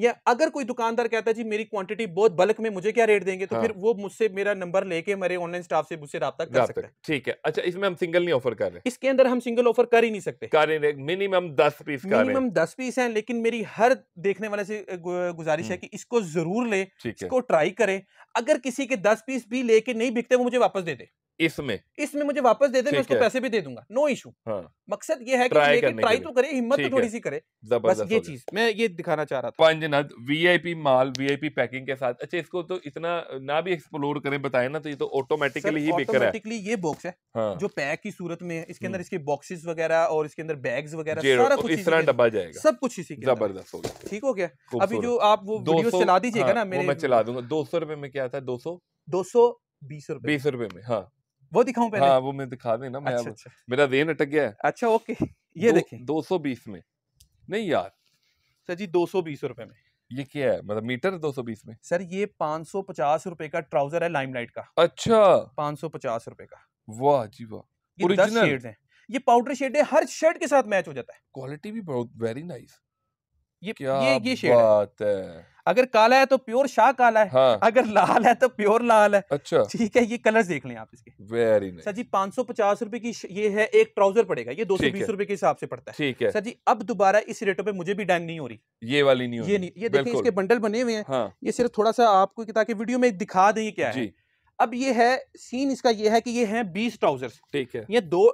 या अगर कोई दुकानदार कहता है जी मेरी क्वांटिटी बहुत बल्क में मुझे क्या रेट देंगे तो हाँ। फिर वो मुझसे मेरा नंबर लेके मेरे ऑनलाइन स्टाफ से मुझसे रहा कर सकता है ठीक है अच्छा इसमें हम सिंगल नहीं ऑफर कर रहे इसके अंदर हम सिंगल ऑफर कर ही नहीं सकते कर मिनिमम दस पीस मिनिमम दस पीस है लेकिन मेरी हर देखने वाले से गुजारिश है हम्म। कि इसको जरूर ले इसको ट्राई करें अगर किसी के दस पीस भी लेके नहीं बिकते वो मुझे वापस दे दे इसमें इसमें मुझे वापस दे दे मैं उसको पैसे भी दे दूंगा नो इशू हाँ। मकसद ये है कि ट्राई तो करे हिम्मत तो थोड़ी सी करे बस ये चीज मैं ये दिखाना चाह रहा था पंजनद वीआईपी माल वीआईपी पैकिंग के साथ अच्छा इसको तो इतना ना भी एक्सप्लोर करें बताए ना तो ये तो ऑटोमेटिकली ही बिक रहा है ये बॉक्स है हाँ। जो पैक की सूरत में है इसके हम्म। अंदर इसके बॉक्सेस वगैरह और इसके अंदर बैग्स वगैरह सारा कुछ इस तरह डब्बा जाएगा सब कुछ इसी जबरदस्त होगा ठीक हो गया अभी जो आप वो वीडियो चला दीजिएगा हाँ, ना मैं चला दूंगा दो सौ रुपए में क्या था दो सौ दो सौ बीस रुपए बीस रुपए में हाँ वो दिखाऊं पहले हाँ वो मैं दिखा दे ना मैं अच्छा, अच्छा। मेरा रेन अटक गया है अच्छा ओके ये देखें दो सौ बीस में नहीं यार सर जी दो सौ बीस रुपए में ये क्या है मतलब मीटर दो सौ बीस में सर ये पाँच सौ पचास रुपए का ट्राउजर है लाइमलाइट का अच्छा पाँच सौ पचास रुपए का वाह जी वाह ओरिजिनल ये पाउडर शेड है हर शर्ट के साथ मैच हो जाता है क्वालिटी भी बहुत वेरी नाइस ये ये ये शेड बात है।, है अगर काला है तो प्योर शाह काला है हाँ। अगर लाल है तो प्योर लाल है अच्छा ठीक है ये कलर्स देख लें आप इसके वेरी सर जी पांच सौ पचास रुपए की ये है एक ट्राउजर पड़ेगा ये दो सौ बीस रुपए के हिसाब से पड़ता है ठीक है सर जी अब दोबारा इस रेटो पे मुझे भी डैंग नहीं हो रही ये वाली नहीं ये नहीं ये देखिए इसके बंडल बने हुए हैं हाँ। ये सिर्फ थोड़ा सा आपको ताकि वीडियो में दिखा दें क्या है अब ये है सीन इसका ये है कि ये है बीस ट्राउजर्स ठीक है ये दो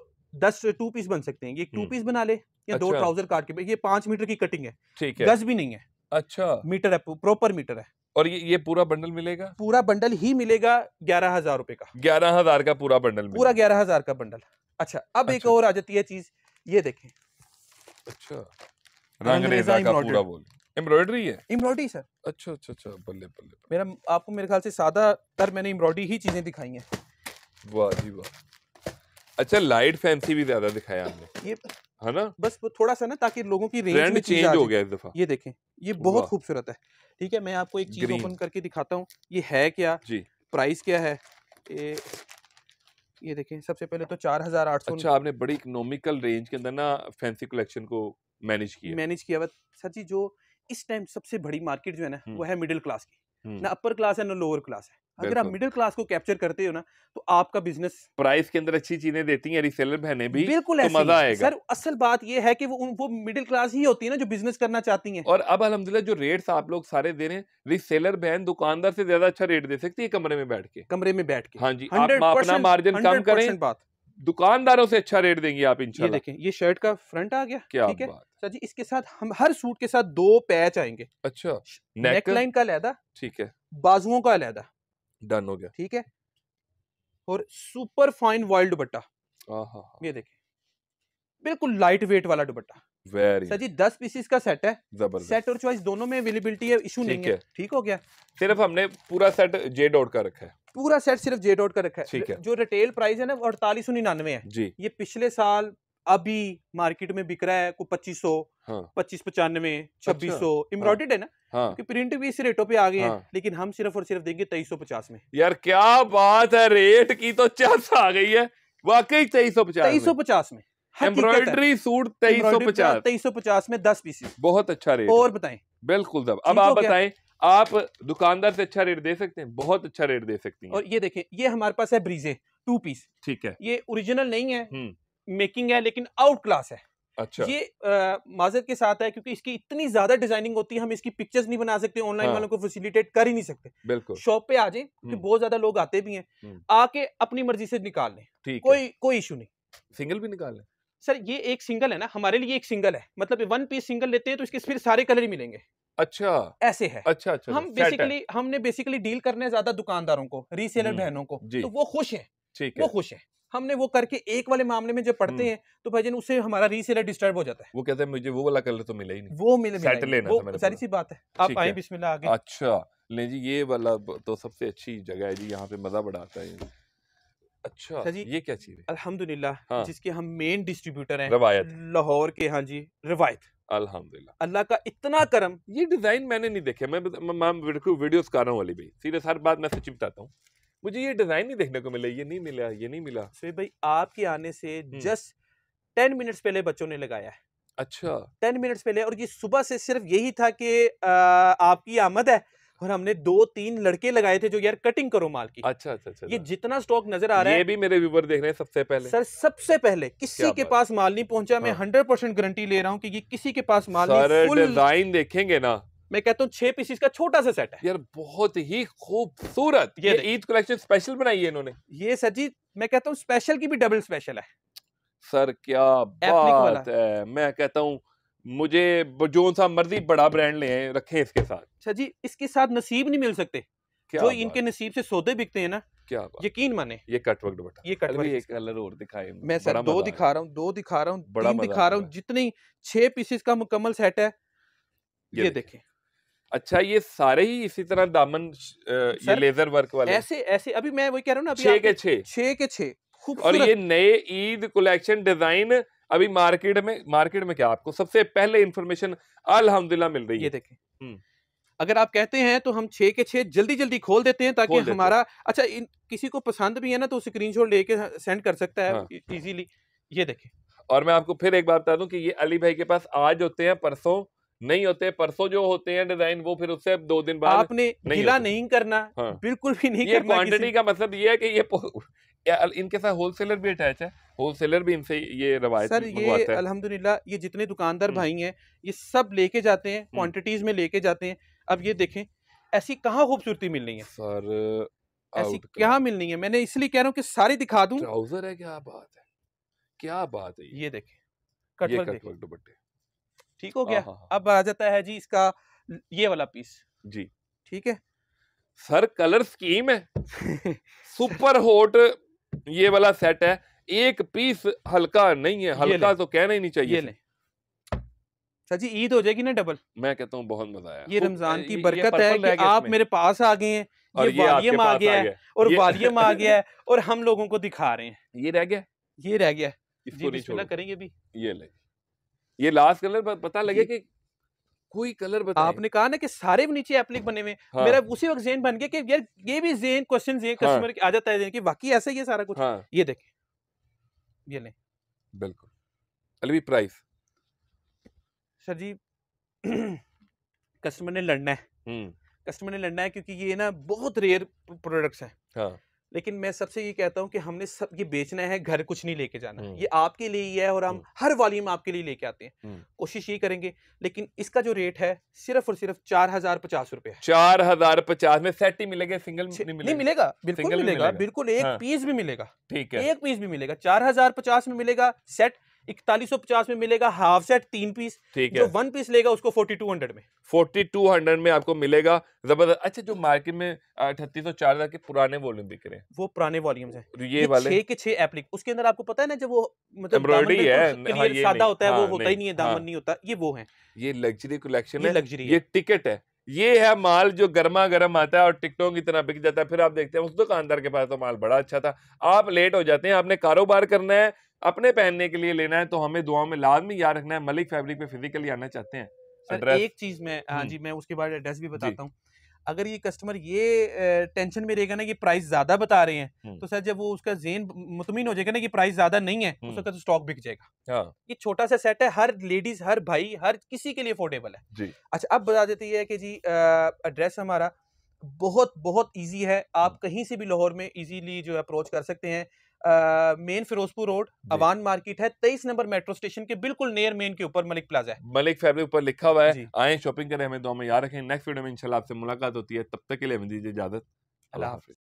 दस टू पीस बन सकते हैं ये टू हम्म। पीस बना ले या अच्छा। दो ट्राउजर काट के ये पांच मीटर की कटिंग है ठीक है गज भी नहीं है अच्छा मीटर है प्रॉपर मीटर है और ये ये पूरा बंडल मिलेगा पूरा बंडल ही मिलेगा ग्यारह हजार रूपए का ग्यारह हजार का पूरा बंडल पूरा ग्यारह हजार का बंडल अच्छा अब एक अच्छा। और आ जाती है चीज ये देखे अच्छा का एम्ब्रॉयडरी है एम्ब्रॉयडरी सर अच्छा अच्छा अच्छा बल्ले बल्ले मेरा आपको मेरे ख्याल से सादा तर मैंने एम्ब्रॉयडरी ही चीजें दिखाई हैं वाह जी वाह अच्छा लाइट फैंसी भी ज्यादा दिखाया हमने ये है ना बस वो थोड़ा सा ना ताकि लोगों की रेंज में चेंज हो गया इस दफा ये देखें ये बहुत खूबसूरत है ठीक है मैं आपको एक चीज ओपन करके दिखाता हूँ ये है क्या जी प्राइस क्या है ये ये देखें सबसे पहले तो चार हजार आठ सौ अच्छा आपने बड़ी इकोनॉमिकल रेंज के अंदर ना फैंसी कलेक्शन को मैनेज किया मैनेज किया बट सर जी जो इस टाइम सबसे बड़ी मार्केट जो है ना वो हम्म। है मिडिल क्लास की हम्म। ना अपर क्लास है ना लोअर क्लास है अगर आप मिडिल क्लास को कैप्चर करते हो ना तो आपका बिजनेस प्राइस के अंदर अच्छी चीजें देती हैं रिसेलर बहने भी बिल्कुल तो मजा आएगा सर असल बात यह है कि वो वो मिडिल क्लास ही होती है ना जो बिजनेस करना चाहती है और अब अलहमदिल्ला जो रेट्स आप लोग सारे दे रहे हैं रिसेलर बहन दुकानदार से ज्यादा अच्छा रेट दे सकती है कमरे में बैठ के कमरे में बैठ के हाँ जी आप अपना मार्जिन कम करें बात दुकानदारों से अच्छा रेट देंगे आप इंशाल्लाह ये देखें ये शर्ट का फ्रंट आ गया क्या ठीक है सर जी इसके साथ हम हर सूट के साथ दो पैच आएंगे अच्छा नेक लाइन का लहदा ठीक है बाजुओं का लहदा डन हो गया ठीक है और सुपर फाइन वाइल्ड दुपट्टा हाँ, हाँ, हाँ। ये देखे बिल्कुल लाइट वेट वाला दुपट्टा दस का सेट है सेट और चॉइस दोनों में अवेलेबिलिटी है इशू नहीं है ठीक हो गया सिर्फ हमने पूरा सेट जे डॉट का रखा है पूरा सेट सिर्फ जे डॉट का रखा है ठीक है जो रिटेल प्राइस है ना वो अड़तालीस सौ निन्यानवे है जी ये पिछले साल अभी मार्केट में बिक रहा है को पच्चीस सौ हाँ। पच्चीस पचानवे अच्छा। छब्बीस सौ इम्ब्रॉडेड हाँ। है ना हाँ। कि प्रिंट भी इस रेटों पे आ गए हाँ। लेकिन हम सिर्फ और सिर्फ देंगे तेईस सौ पचास में यार क्या बात है रेट की तो सौ आ गई है वाकई तेईस सौ पचास तेईस सौ पचास में एम्ब्रॉयडरी सूट तेईस सौ पचास तेईस सौ पचास में दस पीसेस बहुत अच्छा रेट और बताए बिल्कुल अब आप बताए आप दुकानदार से अच्छा रेट दे सकते हैं बहुत अच्छा रेट दे सकते हैं और ये देखें ये हमारे पास है ब्रीजे टू पीस ठीक है ये ओरिजिनल नहीं है हम्म। मेकिंग है लेकिन आउट क्लास है अच्छा ये माजर के साथ है क्योंकि इसकी इतनी ज्यादा डिजाइनिंग होती है हम इसकी पिक्चर्स नहीं बना सकते ऑनलाइन हाँ। वालों को फैसिलिटेट कर ही नहीं सकते बिल्कुल शॉप पे आ जाए क्योंकि हम्म। बहुत ज्यादा लोग आते भी हैं हम्म। आके अपनी मर्जी से निकाल लें कोई कोई इशू नहीं सिंगल भी निकाल लें सर ये एक सिंगल है ना हमारे लिए एक सिंगल है मतलब वन पीस सिंगल लेते हैं तो इसके फिर सारे कलर ही मिलेंगे अच्छा ऐसे है अच्छा अच्छा हम बेसिकली अच्छा। हमने बेसिकली डील करने ज्यादा दुकानदारों को रीसेलर हम्म। बहनों को तो वो खुश है वो खुश है हमने वो करके एक वाले मामले में जब पढ़ते हम्म। हैं तो भाई उसे हमारा रीसेलर डिस्टर्ब हो जाता है वो कहते हैं मुझे वो वाला कलर तो मिला ही नहीं वो मिले वो सारी सी बात है आप आए बिस्मिल्लाह आगे अच्छा ले जी ये वाला तो सबसे अच्छी जगह है जी यहाँ पे मजा बड़ा आता है अच्छा, अच्छा जी ये क्या चीज है अल्हम्दुलिल्लाह हाँ। जिसके हम मेन डिस्ट्रीब्यूटर हैं रवायत लाहौर के हाँ जी रवायत अल्हम्दुलिल्लाह अल्लाह का इतना हाँ। करम ये डिजाइन मैंने नहीं देखे मैं मैं वीडियोस कर रहा हूँ अली भाई सीधे हर बात मैं सच बताता हूँ मुझे ये डिज़ाइन नहीं देखने को मिला ये नहीं मिला ये नहीं मिला सुहेब भाई आपके आने से जस्ट टेन मिनट्स पहले बच्चों ने लगाया है अच्छा टेन मिनट्स पहले और ये सुबह से सिर्फ यही था कि आपकी आमद है और हमने दो तीन लड़के लगाए थे जो यार कटिंग करो माल की अच्छा अच्छा अच्छा ये अच्छा। जितना स्टॉक नजर आ रहा है ये भी मेरे व्यूवर देख रहे हैं सबसे पहले सर सबसे पहले किसी के पास माल नहीं पहुंचा हाँ। मैं हंड्रेड परसेंट गारंटी ले रहा हूँ कि किसी के पास माल नहीं डिजाइन देखेंगे ना मैं कहता हूँ छह पीसीस का छोटा सा सेट है यार बहुत ही खूबसूरत ये ईद कलेक्शन स्पेशल बनाई है इन्होंने ये सर जी मैं कहता हूँ स्पेशल की भी डबल स्पेशल है सर क्या बात है मैं कहता हूँ मुझे जो सा मर्जी बड़ा ब्रांड ले रखे इसके साथ अच्छा जी इसके साथ नसीब नहीं मिल सकते क्या जो इनके नसीब से सौदे बिकते हैं ना क्या बात? यकीन माने ये कट कटवर्क दुपट्टा ये कट एक कलर और दिखाए मैं सर दो दिखा रहा हूँ दो दिखा रहा हूँ बड़ा दिखा रहा हूँ जितनी छह पीसेस का मुकम्मल सेट है ये देखें अच्छा ये सारे ही इसी तरह दामन ये लेजर वर्क वाले ऐसे ऐसे अभी मैं वही कह रहा हूँ ना छः के छे छः के छः और ये नए ईद कलेक्शन डिजाइन अभी मार्केट में मार्केट में क्या आपको सबसे पहले इन्फॉर्मेशन अलहमदिल्ला मिल रही है ये देखें अगर आप कहते हैं तो हम छः के छः जल्दी जल्दी खोल देते हैं ताकि देते हमारा अच्छा इन, किसी को पसंद भी है ना तो स्क्रीन शॉट लेके सेंड कर सकता है हाँ। इजीली हाँ। ये देखें और मैं आपको फिर एक बार बता दूं कि ये अली भाई के पास आज होते हैं परसों नहीं होते परसों जो होते हैं डिजाइन वो फिर उससे दो दिन बाद आपने नहीं नहीं करना हाँ। बिल्कुल भी नहीं ये क्वांटिटी का मतलब ये है कि ये इनके साथ होलसेलर भी अटैच है होलसेलर भी इनसे ये रवायत सर ये अलहमदुल्ला ये जितने दुकानदार हम्म। भाई हैं ये सब लेके जाते हैं क्वान्टिटीज हम्म। में लेके जाते हैं अब ये देखें ऐसी कहाँ खूबसूरती मिलनी है सर ऐसी क्या मिलनी है मैंने इसलिए कह रहा हूँ कि सारी दिखा दूं ट्राउजर है क्या बात है क्या बात है ये, ये देखें कटवर्क दुपट्टे ठीक हो गया हाँ, हाँ, हाँ। अब आ जाता है जी इसका ये वाला पीस जी ठीक है सर कलर स्कीम है सुपर हॉट ये वाला सेट है एक पीस हल्का नहीं है हल्का तो कहना ही नहीं चाहिए ये सर जी ईद हो जाएगी ना डबल मैं कहता हूँ बहुत मजा आया ये रमजान की बरकत है कि आप मेरे पास आ गए हैं और ये वालियम आ गया है और वालियम आ गया है और हम लोगों को दिखा रहे हैं ये रह गया ये रह गया इसको नहीं करेंगे भी ये ले ये लास्ट कलर पता लगे कि कोई कलर बता आपने कहा ना कि सारे भी नीचे एप्लिक बने हुए हाँ। मेरा उसी वक्त जेन बन गया कि यार ये भी जेन क्वेश्चन जेन हाँ। कस्टमर आ जाता है जेन कि बाकी ऐसा ही है सारा कुछ हाँ। ये देखे ये ले बिल्कुल अलवी प्राइस सर जी कस्टमर ने लड़ना है कस्टमर हम्म। ने लड़ना है क्योंकि ये ना बहुत रेयर प्रोडक्ट्स है हाँ। लेकिन मैं सबसे ये कहता हूँ कि हमने सब ये बेचना है घर कुछ नहीं लेके जाना ये आपके लिए ही है और हम हर वॉल्यूम आपके लिए लेके आते हैं कोशिश ये करेंगे लेकिन इसका जो रेट है सिर्फ और सिर्फ चार हजार पचास रुपए चार हजार पचास में सेट ही मिलेगा सिंगल नहीं मिलेगा, नहीं मिलेगा बिल्कुल मिलेगा बिल्कुल एक हाँ। पीस भी मिलेगा ठीक है एक पीस भी मिलेगा चार हजार पचास में मिलेगा सेट इकतालीस में मिलेगा हाफ सेट तीन पीस ठीक है वन पीस लेगा उसको फोर्टी टू हंड्रेड में फोर्टी टू हंड्रेड में आपको मिलेगा जबरदस्त अच्छा जो मार्केट में अठतीस सौ चार हजार के पुराने वॉल्यूम बिक रहे हैं वो पुराने वॉल्यूम्स हैं तो ये वाले छह के छह एप्लिक उसके अंदर आपको पता है ना जब वो मतलब एम्ब्रॉयडरी है हाँ, सादा होता है वो हाँ, होता ही नहीं है दामन हाँ। नहीं होता ये वो है ये लग्जरी कलेक्शन है लग्जरी ये टिकट है ये है माल जो गर्मा गर्म आता है और टिकटों की तरह बिक जाता है फिर आप देखते हैं उस दुकानदार के पास तो माल बड़ा अच्छा था आप लेट हो जाते हैं आपने कारोबार करना है अपने पहनने के लिए लेना है तो हमें दुआ में लाजमी याद रखना है मलिक फैब्रिक पे फिजिकली आना चाहते हैं एक चीज में हाँ हम्म। जी मैं उसके बाद एड्रेस भी बताता हूँ अगर ये कस्टमर ये टेंशन में रहेगा ना कि प्राइस ज्यादा बता रहे हैं तो सर जब वो उसका जेन मुतमिन हो जाएगा ना कि प्राइस ज्यादा नहीं है उस वक्त तो स्टॉक बिक जाएगा हाँ। ये छोटा सा सेट है हर लेडीज हर भाई हर किसी के लिए अफोर्डेबल है जी अच्छा अब बता देती है कि जी एड्रेस हमारा बहुत बहुत ईजी है आप कहीं से भी लाहौर में इजीली जो अप्रोच कर सकते हैं main Ferozepur road Awan market है तेईस नंबर मेट्रो स्टेशन के बिल्कुल नियर मेन के ऊपर मलिक प्लाजा है मलिक फैब्रिक ऊपर लिखा हुआ है आए शॉपिंग करें हमें दो में याद रखें नेक्स्ट वीडियो में इंशाल्लाह आपसे मुलाकात होती है तब तक के लिए हमें दीजिए इजाजत अल्लाह हाफिज